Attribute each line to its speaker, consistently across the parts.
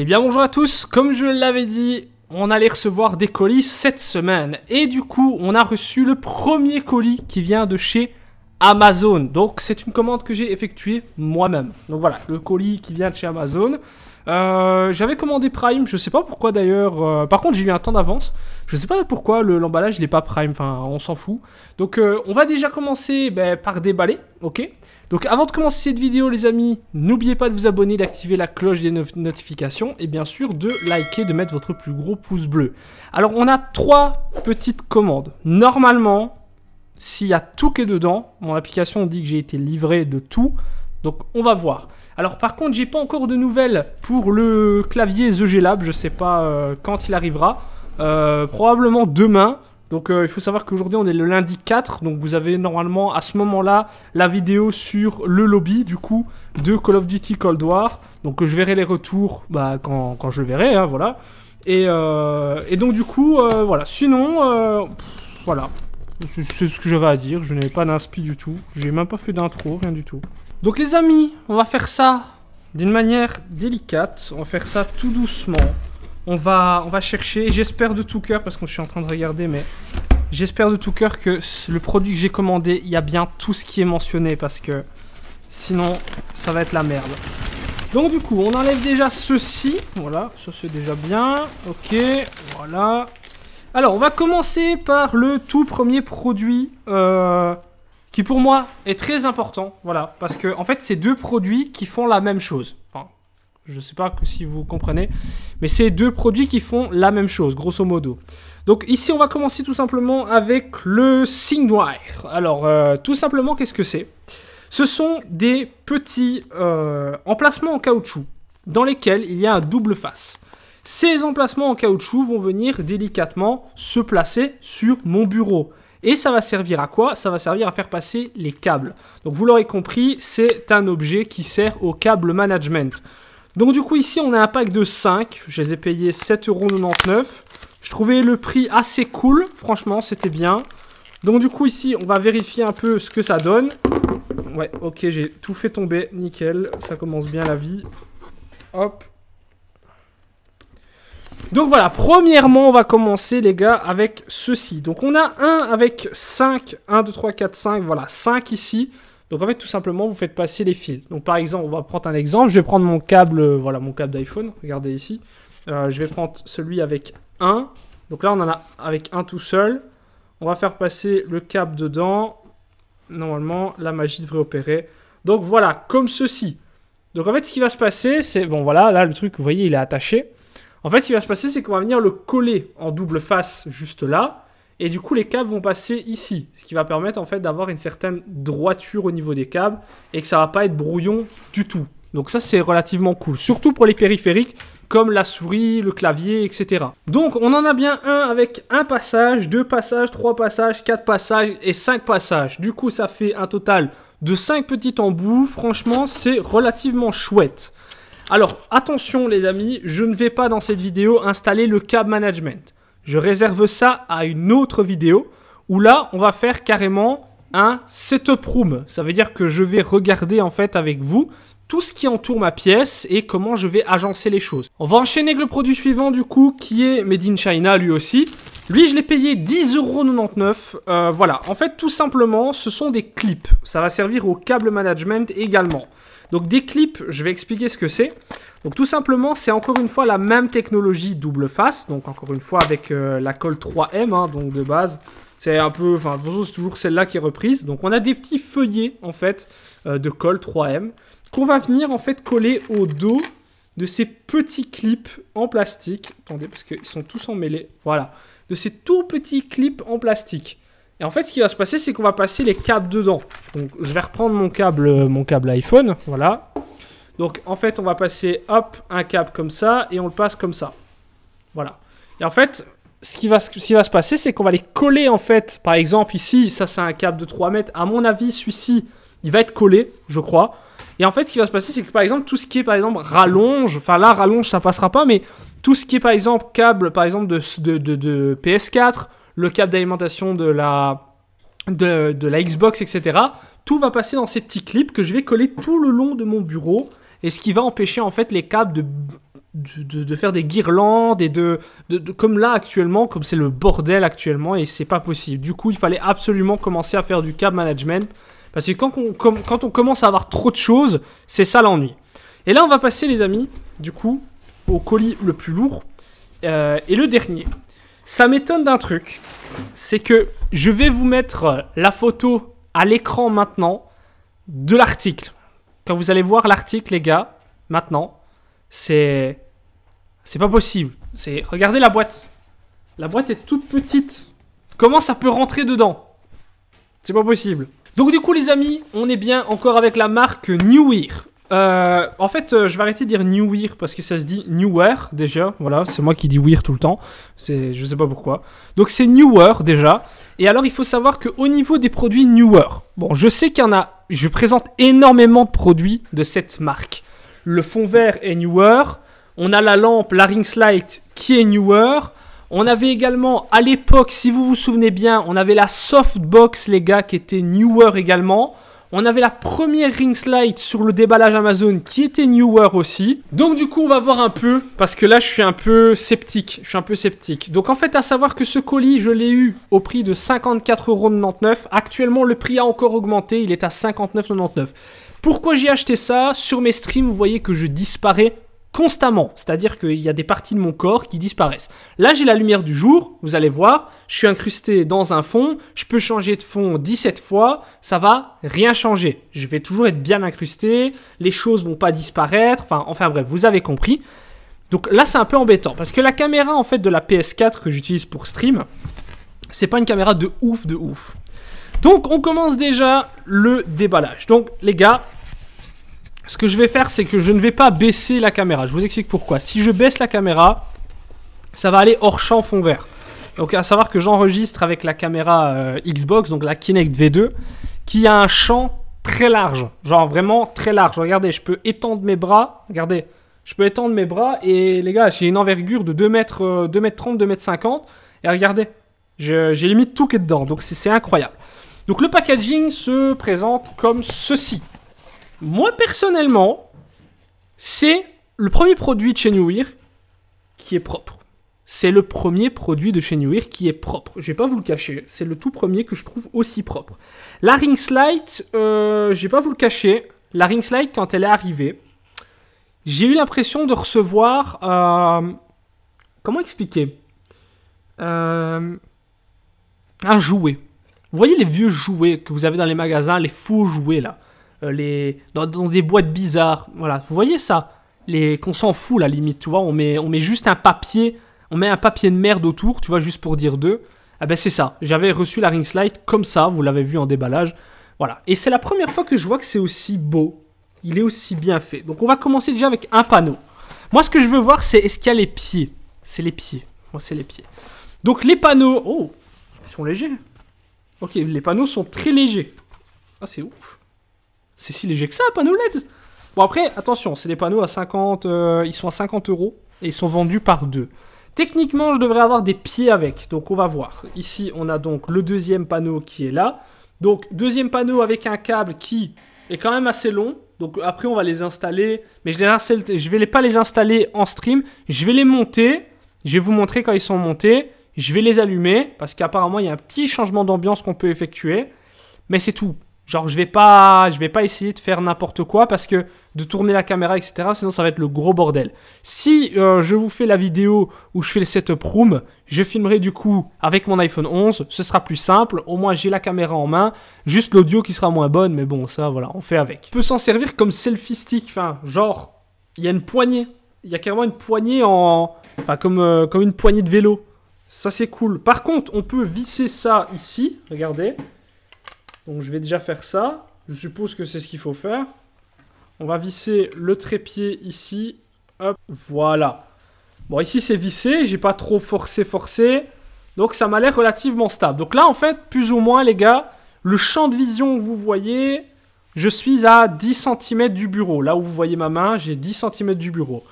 Speaker 1: Eh bien bonjour à tous, comme je l'avais dit, on allait recevoir des colis cette semaine. Et du coup, on a reçu le premier colis qui vient de chez Amazon. Donc c'est une commande que j'ai effectuée moi-même. Donc voilà, le colis qui vient de chez Amazon. Euh, j'avais commandé Prime, je sais pas pourquoi d'ailleurs. Euh, par contre, j'ai eu un temps d'avance. Je sais pas pourquoi l'emballage n'est pas Prime, enfin, on s'en fout. Donc, euh, on va déjà commencer ben, par déballer, ok Donc, avant de commencer cette vidéo, les amis, n'oubliez pas de vous abonner, d'activer la cloche des notifications et bien sûr de liker, de mettre votre plus gros pouce bleu. Alors, on a trois petites commandes. Normalement, s'il y a tout qui est dedans, mon application dit que j'ai été livré de tout. Donc on va voir. Alors par contre, j'ai pas encore de nouvelles pour le clavier The G Lab. Je sais pas euh, quand il arrivera. Euh, probablement demain. Donc euh, il faut savoir qu'aujourd'hui on est le lundi 4, donc vous avez normalement à ce moment-là la vidéo sur le lobby du coup de Call of Duty Cold War. Donc je verrai les retours bah, quand, quand, je verrai, hein, voilà. Et, donc du coup, voilà. Sinon, voilà. C'est ce que j'avais à dire, je n'avais pas d'inspi du tout, j'ai même pas fait d'intro, rien du tout. Donc les amis, on va faire ça d'une manière délicate. On va faire ça tout doucement. On va, on va chercher, j'espère de tout cœur, parce que je suis en train de regarder, mais j'espère de tout cœur que le produit que j'ai commandé, il y a bien tout ce qui est mentionné, parce que sinon, ça va être la merde. Donc du coup, on enlève déjà ceci. Voilà, ça c'est déjà bien. Ok, voilà. Alors, on va commencer par le tout premier produit euh, qui pour moi est très important, voilà, parce que en fait, c'est deux produits qui font la même chose. Enfin, je ne sais pas que si vous comprenez, mais c'est deux produits qui font la même chose, grosso modo. Donc ici, on va commencer tout simplement avec le signe Alors, euh, tout simplement, qu'est-ce que c'est Ce sont des petits euh, emplacements en caoutchouc dans lesquels il y a un double face. Ces emplacements en caoutchouc vont venir délicatement se placer sur mon bureau. Et ça va servir à quoi Ça va servir à faire passer les câbles. Donc vous l'aurez compris, c'est un objet qui sert au câble management. Donc du coup ici on a un pack de 5, je les ai payés 7,99€. Je trouvais le prix assez cool, franchement c'était bien. Donc du coup ici on va vérifier un peu ce que ça donne. Ouais ok j'ai tout fait tomber, nickel, ça commence bien la vie. Hop, donc voilà, premièrement, on va commencer les gars avec ceci. Donc on a un avec 5, 1, 2, 3, 4, 5, voilà, 5 ici. Donc en fait, tout simplement, vous faites passer les fils. Donc par exemple, on va prendre un exemple, je vais prendre mon câble, euh, voilà, mon câble d'iPhone, regardez ici. Euh, je vais prendre celui avec 1. Donc là, on en a avec 1 tout seul. On va faire passer le câble dedans. Normalement, la magie devrait opérer. Donc voilà, comme ceci. Donc en fait, ce qui va se passer, c'est... Bon voilà, là, le truc, vous voyez, il est attaché. En fait, ce qui va se passer, c'est qu'on va venir le coller en double face juste là. Et du coup, les câbles vont passer ici, ce qui va permettre en fait d'avoir une certaine droiture au niveau des câbles et que ça va pas être brouillon du tout. Donc ça, c'est relativement cool, surtout pour les périphériques comme la souris, le clavier, etc. Donc on en a bien un avec un passage, deux passages, trois passages, quatre passages et cinq passages. Du coup, ça fait un total de cinq petits embouts. Franchement, c'est relativement chouette. Alors attention les amis, je ne vais pas dans cette vidéo installer le cab management. Je réserve ça à une autre vidéo où là on va faire carrément un setup room. Ça veut dire que je vais regarder en fait avec vous tout ce qui entoure ma pièce et comment je vais agencer les choses. On va enchaîner avec le produit suivant du coup qui est Made in China lui aussi. Lui je l'ai payé 10,99€. Euh, voilà, en fait tout simplement ce sont des clips. Ça va servir au câble management également. Donc des clips, je vais expliquer ce que c'est. Donc tout simplement, c'est encore une fois la même technologie double face, donc encore une fois avec euh, la colle 3M, hein, donc de base. C'est un peu, enfin, c'est toujours celle-là qui est reprise. Donc on a des petits feuillets, en fait, euh, de colle 3M, qu'on va venir, en fait, coller au dos de ces petits clips en plastique. Attendez, parce qu'ils sont tous emmêlés. Voilà. De ces tout petits clips en plastique. Et en fait, ce qui va se passer, c'est qu'on va passer les câbles dedans. Donc, je vais reprendre mon câble, euh, mon câble iPhone, voilà. Donc, en fait, on va passer, hop, un câble comme ça, et on le passe comme ça. Voilà. Et en fait, ce qui va, se passer, c'est qu'on va les coller, en fait. Par exemple, ici, ça, c'est un câble de 3 mètres. À mon avis, celui-ci, il va être collé, je crois. Et en fait, ce qui va se passer, c'est que, par exemple, tout ce qui est, par exemple, rallonge, enfin là, rallonge, ça passera pas, mais tout ce qui est, par exemple, câble, par exemple, de, de, de PS4, le câble d'alimentation de la, de, la Xbox, etc. Tout va passer dans ces petits clips que je vais coller tout le long de mon bureau et ce qui va empêcher en fait les câbles de de, faire des guirlandes et de, de comme là actuellement, comme c'est le bordel actuellement et c'est pas possible. Du coup, il fallait absolument commencer à faire du câble management parce que quand on, commence à avoir trop de choses, c'est ça l'ennui. Et là, on va passer les amis, du coup, au colis le plus lourd euh, et le dernier. Ça m'étonne d'un truc, c'est que je vais vous mettre euh, la photo à l'écran maintenant de l'article. Quand vous allez voir l'article, les gars, maintenant, c'est... C'est pas possible. C'est... Regardez la boîte. La boîte est toute petite. Comment ça peut rentrer dedans C'est pas possible. Donc du coup les amis, on est bien encore avec la marque New Year. Euh, en fait, euh, je vais arrêter de dire New Wear parce que ça se dit Newer déjà. Voilà, c'est moi qui dis Wear tout le temps. C'est, je sais pas pourquoi. Donc c'est Newer déjà. Et alors, il faut savoir qu'au niveau des produits Newer, bon, je sais qu'il y en a. Je présente énormément de produits de cette marque. Le fond vert est Newer. On a la lampe, la Ring Light qui est Newer. On avait également, à l'époque, si vous vous souvenez bien, on avait la Softbox, les gars, qui était Newer également. On avait la première ring slide sur le déballage Amazon qui était newer aussi. Donc du coup, on va voir un peu, parce que là, je suis un peu sceptique. Je suis un peu sceptique. Donc en fait, à savoir que ce colis, je l'ai eu au prix de 54,99€. Actuellement, le prix a encore augmenté. Il est à 59,99€. Pourquoi j'ai acheté ça Sur mes streams, vous voyez que je disparais constamment. C'est-à-dire qu'il y a des parties de mon corps qui disparaissent. Là, j'ai la lumière du jour, vous allez voir, je suis incrusté dans un fond, je peux changer de fond 17 fois, ça va rien changer. Je vais toujours être bien incrusté, les choses vont pas disparaître, enfin, enfin bref, vous avez compris. Donc là, c'est un peu embêtant parce que la caméra en fait de la PS4 que j'utilise pour stream, c'est pas une caméra de ouf de ouf. Donc on commence déjà le déballage. Donc les gars, ce que je vais faire, c'est que je ne vais pas baisser la caméra. Je vous explique pourquoi. Si je baisse la caméra, ça va aller hors champ fond vert. Donc à savoir que j'enregistre avec la caméra euh, Xbox, donc la Kinect V2, qui a un champ très large. Genre vraiment très large. Regardez, je peux étendre mes bras. Regardez, je peux étendre mes bras et les gars, j'ai une envergure de 2 m, 2 mètres 30, euh, 2 mètres 50. Et regardez, j'ai limite tout qui est dedans. Donc c'est incroyable. Donc le packaging se présente comme ceci. Moi, personnellement, c'est le premier produit de chez New Year qui est propre. C'est le premier produit de chez New qui est propre. Je vais pas vous le cacher. C'est le tout premier que je trouve aussi propre. La Rings Light, euh, je vais pas vous le cacher. La Rings quand elle est arrivée, j'ai eu l'impression de recevoir. Euh, comment expliquer euh, Un jouet. Vous voyez les vieux jouets que vous avez dans les magasins, les faux jouets là euh, les, dans, des boîtes bizarres. Voilà, vous voyez ça les, Qu'on s'en fout, la limite, tu vois. On met, on met juste un papier, on met un papier de merde autour, tu vois, juste pour dire deux. Ah ben c'est ça, j'avais reçu la Ring Slide comme ça, vous l'avez vu en déballage. Voilà, et c'est la première fois que je vois que c'est aussi beau. Il est aussi bien fait. Donc on va commencer déjà avec un panneau. Moi ce que je veux voir c'est est-ce qu'il y a les pieds. C'est les pieds. Moi c'est les pieds. Donc les panneaux, oh, ils sont légers. Ok, les panneaux sont très légers. Ah c'est ouf. C'est si léger que ça, un panneau LED Bon, après, attention, c'est des panneaux à 50... Euh, ils sont à 50 euros et ils sont vendus par deux. Techniquement, je devrais avoir des pieds avec, donc on va voir. Ici, on a donc le deuxième panneau qui est là. Donc, deuxième panneau avec un câble qui est quand même assez long. Donc après, on va les installer, mais je ne vais pas les installer en stream. Je vais les monter. Je vais vous montrer quand ils sont montés. Je vais les allumer parce qu'apparemment, il y a un petit changement d'ambiance qu'on peut effectuer. Mais c'est tout. Genre, je vais pas, je vais pas essayer de faire n'importe quoi parce que de tourner la caméra, etc. Sinon, ça va être le gros bordel. Si euh, je vous fais la vidéo où je fais le setup room, je filmerai du coup avec mon iPhone 11. Ce sera plus simple. Au moins, j'ai la caméra en main. Juste l'audio qui sera moins bonne, mais bon, ça, voilà, on fait avec. On peut s'en servir comme selfie stick. Enfin, genre, il y a une poignée. Il y a carrément une poignée en, enfin, comme euh, comme une poignée de vélo. Ça, c'est cool. Par contre, on peut visser ça ici. Regardez. Donc je vais déjà faire ça. Je suppose que c'est ce qu'il faut faire. On va visser le trépied ici. Hop, voilà. Bon, ici c'est vissé, j'ai pas trop forcé, forcé. Donc ça m'a l'air relativement stable. Donc là, en fait, plus ou moins, les gars, le champ de vision que vous voyez, je suis à 10 cm du bureau. Là où vous voyez ma main, j'ai 10 cm du bureau.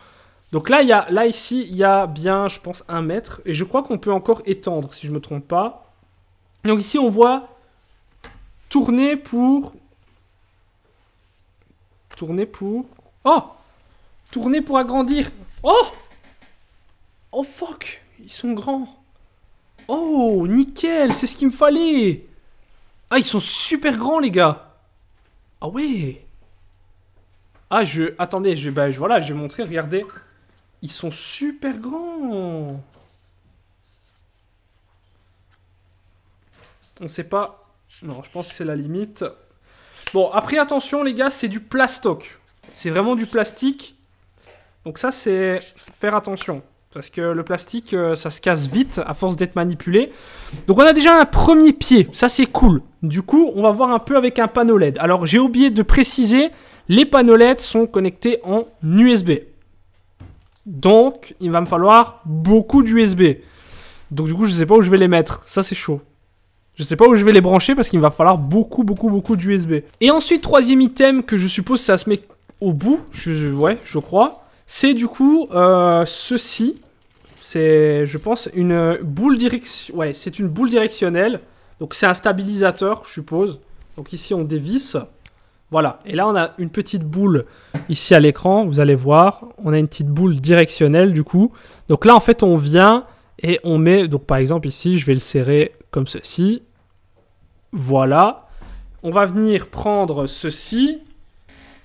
Speaker 1: Donc là, y a, là ici, il y a bien, je pense, un mètre. Et je crois qu'on peut encore étendre, si je ne me trompe pas. Donc ici, on voit Tourner pour... Tourner pour... Oh Tourner pour agrandir Oh Oh fuck Ils sont grands Oh Nickel C'est ce qu'il me fallait Ah ils sont super grands les gars Ah ouais Ah je... Attendez, je... Bah, voilà, je vais montrer, regardez. Ils sont super grands On sait pas non, je pense que c'est la limite. Bon, après, attention, les gars, c'est du plastoc. C'est vraiment du plastique. Donc ça, c'est faire attention. Parce que le plastique, euh, ça se casse vite à force d'être manipulé. Donc on a déjà un premier pied, ça c'est cool. Du coup, on va voir un peu avec un panneau LED. Alors j'ai oublié de préciser, les panneaux LED sont connectés en USB. Donc il va me falloir beaucoup d'USB. Donc du coup, je ne sais pas où je vais les mettre. Ça c'est chaud. Je sais pas où je vais les brancher parce qu'il va falloir beaucoup, beaucoup, beaucoup d'USB. Et ensuite, troisième item que je suppose ça se met au bout, je, ouais, je crois, c'est du coup euh, ceci. C'est, je pense, une boule direction. Ouais, c'est une boule directionnelle. Donc c'est un stabilisateur, je suppose. Donc ici, on dévisse. Voilà. Et là, on a une petite boule ici à l'écran. Vous allez voir, on a une petite boule directionnelle du coup. Donc là, en fait, on vient et on met. Donc par exemple ici, je vais le serrer comme ceci. Voilà. On va venir prendre ceci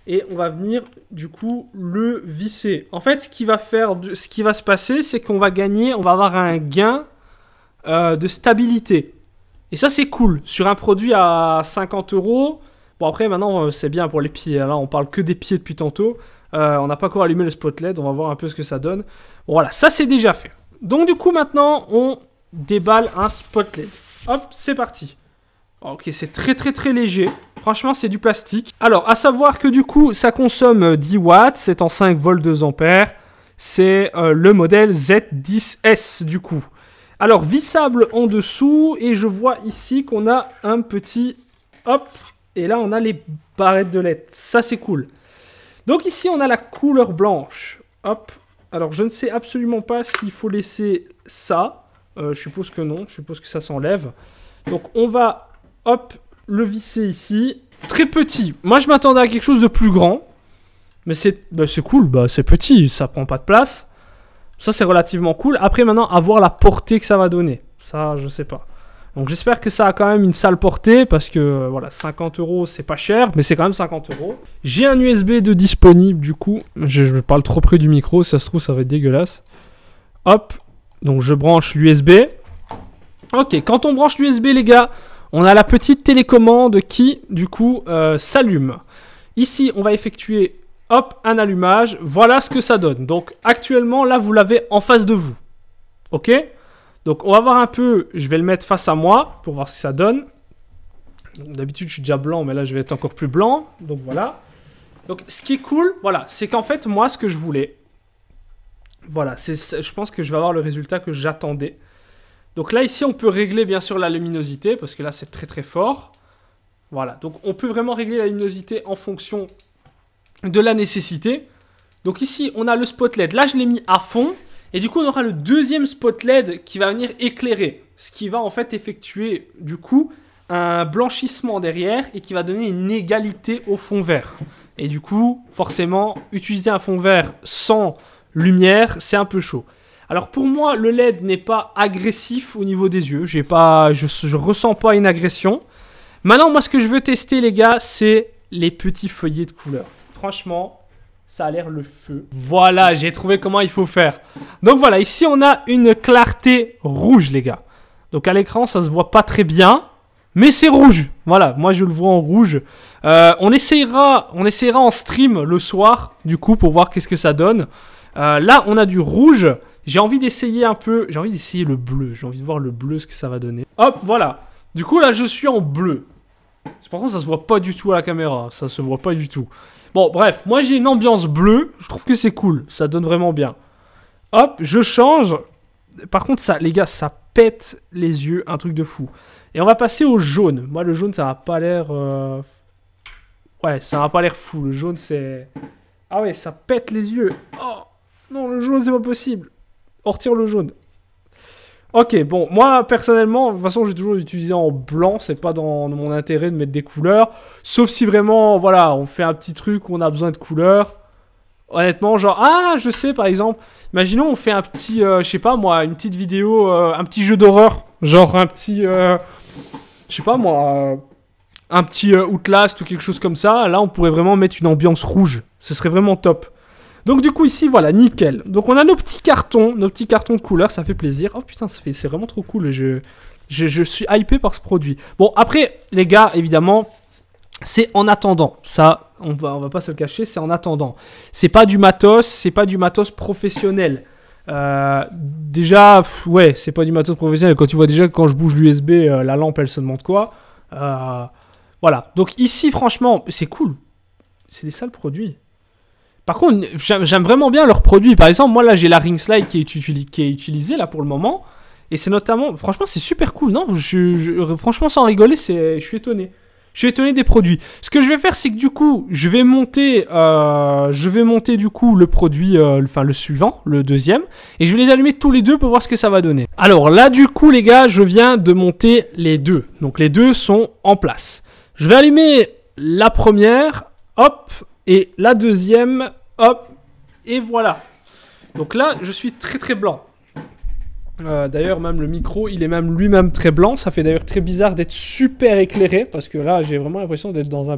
Speaker 1: et on va venir du coup le visser. En fait, ce qui va, faire, ce qui va se passer, c'est qu'on va gagner, on va avoir un gain euh, de stabilité. Et ça, c'est cool. Sur un produit à 50 euros, bon après, maintenant, euh, c'est bien pour les pieds. Hein. Là, on parle que des pieds depuis tantôt. Euh, on n'a pas encore allumé le spotlight, on va voir un peu ce que ça donne. Bon, voilà, ça, c'est déjà fait. Donc du coup, maintenant, on déballe un spotlight. Hop, c'est parti. Ah, ok, c'est très très très léger. Franchement, c'est du plastique. Alors, à savoir que du coup, ça consomme 10 euh, watts, c'est en 5 volts 2 ampères. C'est euh, le modèle Z10S du coup. Alors, vissable en dessous, et je vois ici qu'on a un petit... Hop Et là, on a les barrettes de LED. Ça, c'est cool. Donc ici, on a la couleur blanche. Hop Alors, je ne sais absolument pas s'il faut laisser ça. Euh, je suppose que non, je suppose que ça s'enlève. Donc, on va Hop, le visser ici. Très petit. Moi, je m'attendais à quelque chose de plus grand. Mais c'est bah, cool, bah, c'est petit, ça prend pas de place. Ça, c'est relativement cool. Après, maintenant, à voir la portée que ça va donner. Ça, je sais pas. Donc, j'espère que ça a quand même une sale portée parce que voilà, 50 euros, c'est pas cher, mais c'est quand même 50 euros. J'ai un USB de disponible du coup. Je, je, parle trop près du micro, si ça se trouve, ça va être dégueulasse. Hop, donc je branche l'USB. Ok, quand on branche l'USB, les gars, on a la petite télécommande qui, du coup, euh, s'allume. Ici, on va effectuer, hop, un allumage. Voilà ce que ça donne. Donc, actuellement, là, vous l'avez en face de vous. OK Donc, on va voir un peu... Je vais le mettre face à moi pour voir ce que ça donne. D'habitude, je suis déjà blanc, mais là, je vais être encore plus blanc. Donc, voilà. Donc, ce qui est cool, voilà, c'est qu'en fait, moi, ce que je voulais... Voilà, je pense que je vais avoir le résultat que j'attendais. Donc là, ici, on peut régler bien sûr la luminosité, parce que là, c'est très très fort. Voilà, donc on peut vraiment régler la luminosité en fonction de la nécessité. Donc ici, on a le spot LED. Là, je l'ai mis à fond. Et du coup, on aura le deuxième spot LED qui va venir éclairer. Ce qui va en fait effectuer, du coup, un blanchissement derrière et qui va donner une égalité au fond vert. Et du coup, forcément, utiliser un fond vert sans lumière, c'est un peu chaud. Alors pour moi, le LED n'est pas agressif au niveau des yeux. J'ai pas, je, ne ressens pas une agression. Maintenant, moi, ce que je veux tester, les gars, c'est les petits feuillets de couleur. Franchement, ça a l'air le feu. Voilà, j'ai trouvé comment il faut faire. Donc voilà, ici on a une clarté rouge, les gars. Donc à l'écran, ça se voit pas très bien, mais c'est rouge. Voilà, moi je le vois en rouge. Euh, on, essayera, on essayera en stream le soir, du coup, pour voir qu'est-ce que ça donne. Euh, là, on a du rouge. J'ai envie d'essayer un peu. J'ai envie d'essayer le bleu. J'ai envie de voir le bleu, ce que ça va donner. Hop, voilà. Du coup, là, je suis en bleu. Par contre, ça se voit pas du tout à la caméra. Ça se voit pas du tout. Bon, bref. Moi, j'ai une ambiance bleue. Je trouve que c'est cool. Ça donne vraiment bien. Hop, je change. Par contre, ça, les gars, ça pète les yeux. Un truc de fou. Et on va passer au jaune. Moi, le jaune, ça a pas l'air... Euh, ouais, ça n'a pas l'air fou. Le jaune, c'est... Ah ouais, ça pète les yeux. Oh non, le jaune, c'est pas possible. On le jaune. Ok, bon, moi personnellement, de toute façon, j'ai toujours utilisé en blanc, c'est pas dans mon intérêt de mettre des couleurs. Sauf si vraiment, voilà, on fait un petit truc où on a besoin de couleurs. Honnêtement, genre, ah, je sais, par exemple, imaginons, on fait un petit, euh, je sais pas moi, une petite vidéo, euh, un petit jeu d'horreur. Genre un petit, euh, je sais pas moi, un petit Outlast ou quelque chose comme ça. Là, on pourrait vraiment mettre une ambiance rouge. Ce serait vraiment top. Donc du coup ici voilà nickel. Donc on a nos petits cartons, nos petits cartons de couleur, ça fait plaisir. Oh putain c'est vraiment trop cool. Je, je, suis hypé par ce produit. Bon après les gars évidemment c'est en attendant. Ça on va on va pas se le cacher c'est en attendant. C'est pas du matos, c'est pas du matos professionnel. Euh, déjà ouais c'est pas du matos professionnel. Quand tu vois déjà quand je bouge l'USB euh, la lampe elle se demande quoi. Euh, voilà donc ici franchement c'est cool. C'est des sales produits. Par contre, j'aime vraiment bien leurs produits. Par exemple, moi là, j'ai la ring slide qui est, utilisée là pour le moment. Et c'est notamment, franchement, c'est super cool, non Franchement, sans rigoler, je suis étonné. Je suis étonné des produits. Ce que je vais faire, c'est que du coup, je vais monter, euh, je vais monter du coup le produit, euh, enfin le suivant, le deuxième, et je vais les allumer tous les deux pour voir ce que ça va donner. Alors là, du coup, les gars, je viens de monter les deux. Donc les deux sont en place. Je vais allumer la première, hop, et la deuxième, hop, et voilà. Donc là, je suis très très blanc. Euh, d'ailleurs, même le micro, il est même lui-même très blanc. Ça fait d'ailleurs très bizarre d'être super éclairé parce que là, j'ai vraiment l'impression d'être dans un.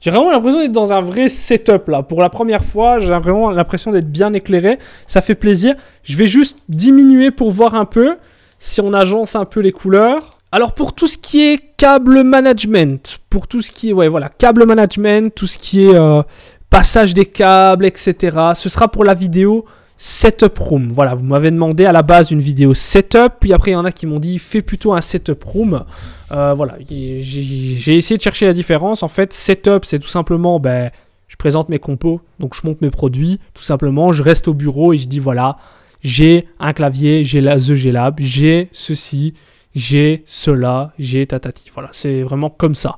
Speaker 1: J'ai vraiment l'impression d'être dans un vrai setup là. Pour la première fois, j'ai vraiment l'impression d'être bien éclairé. Ça fait plaisir. Je vais juste diminuer pour voir un peu si on agence un peu les couleurs. Alors pour tout ce qui est câble management, pour tout ce qui est ouais voilà câble management, tout ce qui est euh, passage des câbles, etc. Ce sera pour la vidéo setup room. Voilà, vous m'avez demandé à la base une vidéo setup, puis après il y en a qui m'ont dit fais plutôt un setup room. Euh, voilà, j'ai essayé de chercher la différence. En fait, setup, c'est tout simplement, ben, je présente mes compos, donc je monte mes produits, tout simplement, je reste au bureau et je dis voilà, j'ai un clavier, j'ai la The G-Lab, j'ai ceci, j'ai cela, j'ai tatati. Voilà, c'est vraiment comme ça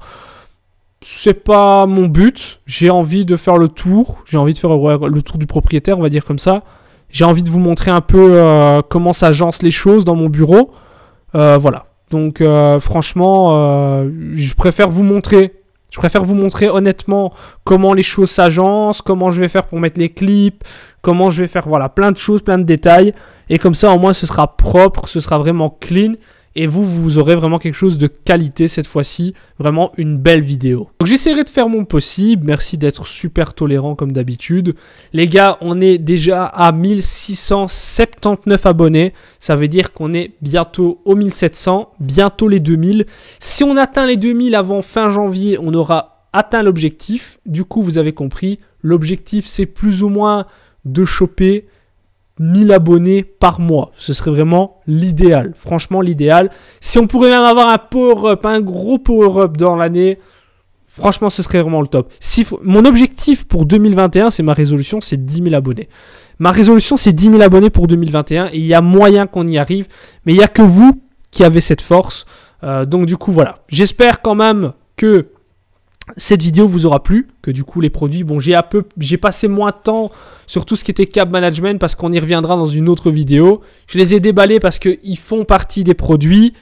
Speaker 1: c'est pas mon but. J'ai envie de faire le tour. J'ai envie de faire le tour du propriétaire, on va dire comme ça. J'ai envie de vous montrer un peu euh, comment s'agencent les choses dans mon bureau. Euh, voilà. Donc euh, franchement, je préfère vous montrer. Je préfère vous montrer honnêtement comment les choses s'agencent, comment je vais faire pour mettre les clips, comment je vais faire voilà, plein de choses, plein de détails. Et comme ça, au moins, ce sera propre, ce sera vraiment clean et vous, vous aurez vraiment quelque chose de qualité cette fois-ci, vraiment une belle vidéo. Donc j'essaierai de faire mon possible, merci d'être super tolérant comme d'habitude. Les gars, on est déjà à 1679 abonnés, ça veut dire qu'on est bientôt aux 1700, bientôt les 2000. Si on atteint les 2000 avant fin janvier, on aura atteint l'objectif. Du coup, vous avez compris, l'objectif c'est plus ou moins de choper 1000 abonnés par mois. Ce serait vraiment l'idéal. Franchement, l'idéal. Si on pourrait même avoir un power-up, un gros power-up dans l'année, franchement, ce serait vraiment le top. Si, mon objectif pour 2021, c'est ma résolution, c'est 10 000 abonnés. Ma résolution, c'est 10 000 abonnés pour 2021. Et il y a moyen qu'on y arrive. Mais il n'y a que vous qui avez cette force. Euh, donc, du coup, voilà. J'espère quand même que cette vidéo vous aura plu, que du coup les produits, bon j'ai peu, j'ai passé moins de temps sur tout ce qui était cab management parce qu'on y reviendra dans une autre vidéo. Je les ai déballés parce qu'ils font partie des produits.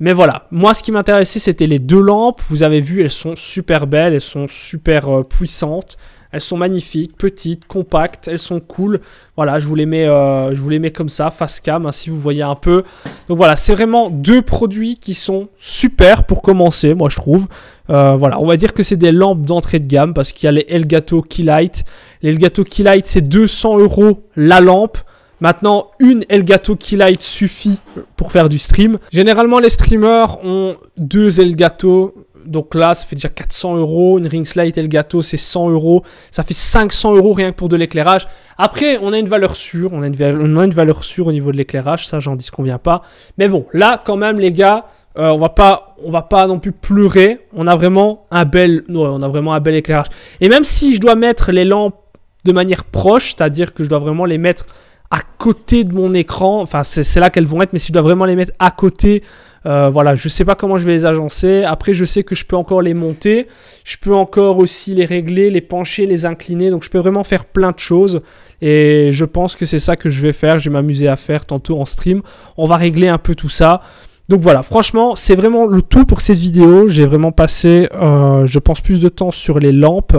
Speaker 1: Mais voilà, moi ce qui m'intéressait c'était les deux lampes. Vous avez vu, elles sont super belles, elles sont super euh, puissantes. Elles sont magnifiques, petites, compactes, elles sont cool. Voilà, je vous les mets, euh, je vous les comme ça, face cam, hein, si vous voyez un peu. Donc voilà, c'est vraiment deux produits qui sont super pour commencer, moi je trouve. Euh, voilà, on va dire que c'est des lampes d'entrée de gamme parce qu'il y a les Elgato Keylight. Les Elgato Keylight, c'est 200 euros la lampe. Maintenant, une Elgato Keylight suffit pour faire du stream. Généralement, les streamers ont deux Elgato donc là, ça fait déjà 400 euros. Une ring light et le gâteau, c'est 100 euros. Ça fait 500 euros rien que pour de l'éclairage. Après, on a une valeur sûre. On a une, valeur, une valeur sûre au niveau de l'éclairage. Ça, j'en dis qu'on vient pas. Mais bon, là, quand même, les gars, euh, on va pas, on va pas non plus pleurer. On a vraiment un bel, on a vraiment un bel éclairage. Et même si je dois mettre les lampes de manière proche, c'est-à-dire que je dois vraiment les mettre à côté de mon écran. Enfin, c'est là qu'elles vont être, mais si je dois vraiment les mettre à côté, euh, voilà, je sais pas comment je vais les agencer. Après, je sais que je peux encore les monter. Je peux encore aussi les régler, les pencher, les incliner. Donc, je peux vraiment faire plein de choses. Et je pense que c'est ça que je vais faire. Je vais m'amuser à faire tantôt en stream. On va régler un peu tout ça. Donc voilà, franchement, c'est vraiment le tout pour cette vidéo. J'ai vraiment passé, euh, je pense, plus de temps sur les lampes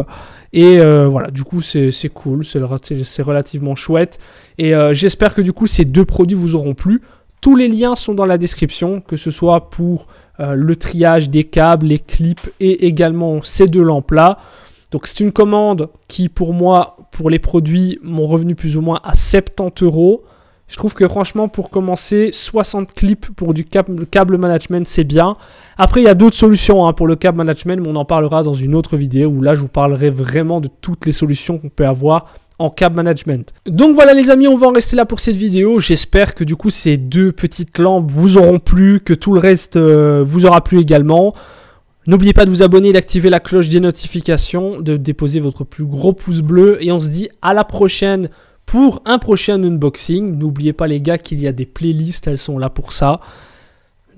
Speaker 1: et euh, voilà, du coup, c'est cool, c'est relativement chouette. Et euh, j'espère que du coup, ces deux produits vous auront plu. Tous les liens sont dans la description, que ce soit pour euh, le triage des câbles, les clips et également ces deux lampes là. Donc c'est une commande qui pour moi, pour les produits, m'ont revenu plus ou moins à 70 euros. Je trouve que franchement, pour commencer, 60 clips pour du câble management, c'est bien. Après, il y a d'autres solutions hein, pour le câble management, mais on en parlera dans une autre vidéo où là, je vous parlerai vraiment de toutes les solutions qu'on peut avoir en câble management. Donc voilà les amis, on va en rester là pour cette vidéo. J'espère que du coup ces deux petites lampes vous auront plu, que tout le reste euh, vous aura plu également. N'oubliez pas de vous abonner d'activer la cloche des notifications, de déposer votre plus gros pouce bleu et on se dit à la prochaine pour un prochain unboxing. N'oubliez pas les gars qu'il y a des playlists, elles sont là pour ça.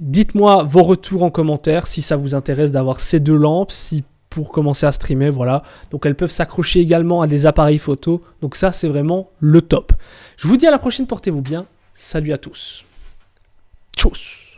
Speaker 1: Dites-moi vos retours en commentaire si ça vous intéresse d'avoir ces deux lampes, si pour commencer à streamer, voilà. Donc elles peuvent s'accrocher également à des appareils photo. Donc ça, c'est vraiment le top. Je vous dis à la prochaine, portez-vous bien. Salut à tous. Tchuss